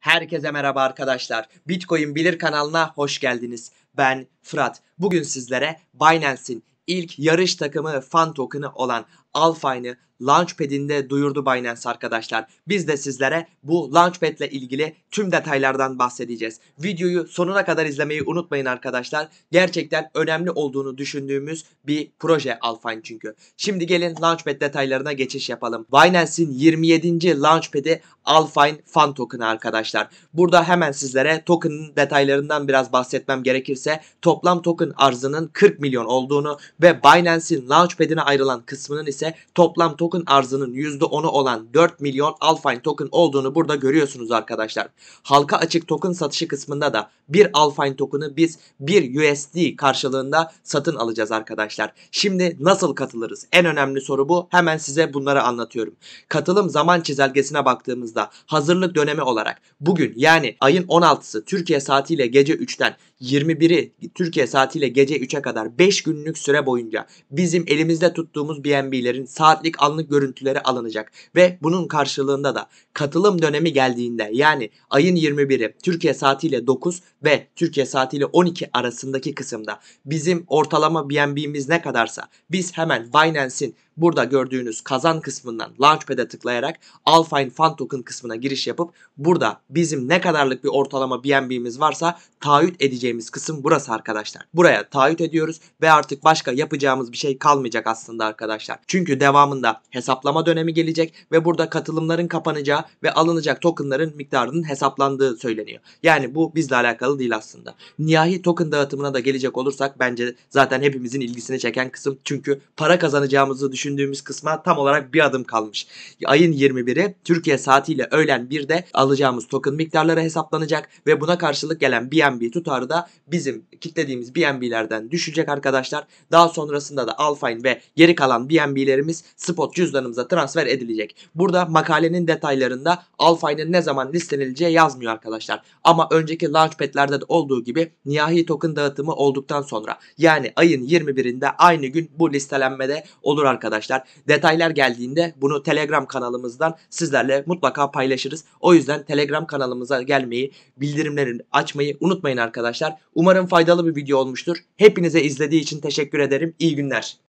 Herkese merhaba arkadaşlar. Bitcoin Bilir kanalına hoş geldiniz. Ben Fırat. Bugün sizlere Binance'in ilk yarış takımı fan token'ı olan Alphine'ı Launchpad'inde duyurdu Binance arkadaşlar. Biz de sizlere bu Launchpad ile ilgili tüm detaylardan bahsedeceğiz. Videoyu sonuna kadar izlemeyi unutmayın arkadaşlar. Gerçekten önemli olduğunu düşündüğümüz bir proje Alphine çünkü. Şimdi gelin Launchpad detaylarına geçiş yapalım. Binance'in 27. Launchpad'i Alphine Fan Token'ı arkadaşlar. Burada hemen sizlere token'ın detaylarından biraz bahsetmem gerekirse toplam token arzının 40 milyon olduğunu ve Binance'in Launchpad'ine ayrılan kısmının ise ise toplam token arzının %10'u olan 4 milyon Alfine token olduğunu burada görüyorsunuz arkadaşlar. Halka açık token satışı kısmında da bir Alfine token'ı biz 1 USD karşılığında satın alacağız arkadaşlar. Şimdi nasıl katılırız? En önemli soru bu. Hemen size bunları anlatıyorum. Katılım zaman çizelgesine baktığımızda hazırlık dönemi olarak bugün yani ayın 16'sı Türkiye saatiyle gece 3'ten 21'i Türkiye saatiyle gece 3'e kadar 5 günlük süre boyunca bizim elimizde tuttuğumuz BNB'lerin saatlik anlık görüntüleri alınacak ve bunun karşılığında da katılım dönemi geldiğinde yani ayın 21'i Türkiye saatiyle 9 ve Türkiye saatiyle 12 arasındaki kısımda bizim ortalama BNB'miz ne kadarsa biz hemen Binance'in burada gördüğünüz kazan kısmından Launchpad'e tıklayarak Alpine Fund Token kısmına giriş yapıp burada bizim ne kadarlık bir ortalama BNB'miz varsa taahhüt edeceğimiz kısım burası arkadaşlar. Buraya taahhüt ediyoruz ve artık başka yapacağımız bir şey kalmayacak aslında arkadaşlar. Çünkü devamında hesaplama dönemi gelecek ve burada katılımların kapanacağı ve alınacak tokenların miktarının hesaplandığı söyleniyor. Yani bu bizle alakalı değil aslında. Nihai token dağıtımına da gelecek olursak bence zaten hepimizin ilgisini çeken kısım çünkü para kazanacağımızı düşün düşündüğümüz kısma tam olarak bir adım kalmış. Ayın 21'i Türkiye saatiyle öğlen 1'de alacağımız token miktarları hesaplanacak ve buna karşılık gelen BNB tutarı da bizim kitlediğimiz BNB'lerden düşecek arkadaşlar. Daha sonrasında da Alfine ve geri kalan BNB'lerimiz spot cüzdanımıza transfer edilecek. Burada makalenin detaylarında Alfine'ın ne zaman listelenileceği yazmıyor arkadaşlar. Ama önceki launchpad'lerde de olduğu gibi nihai token dağıtımı olduktan sonra yani ayın 21'inde aynı gün bu listelenmede olur arkadaşlar arkadaşlar. Detaylar geldiğinde bunu Telegram kanalımızdan sizlerle mutlaka paylaşırız. O yüzden Telegram kanalımıza gelmeyi, bildirimleri açmayı unutmayın arkadaşlar. Umarım faydalı bir video olmuştur. Hepinize izlediği için teşekkür ederim. İyi günler.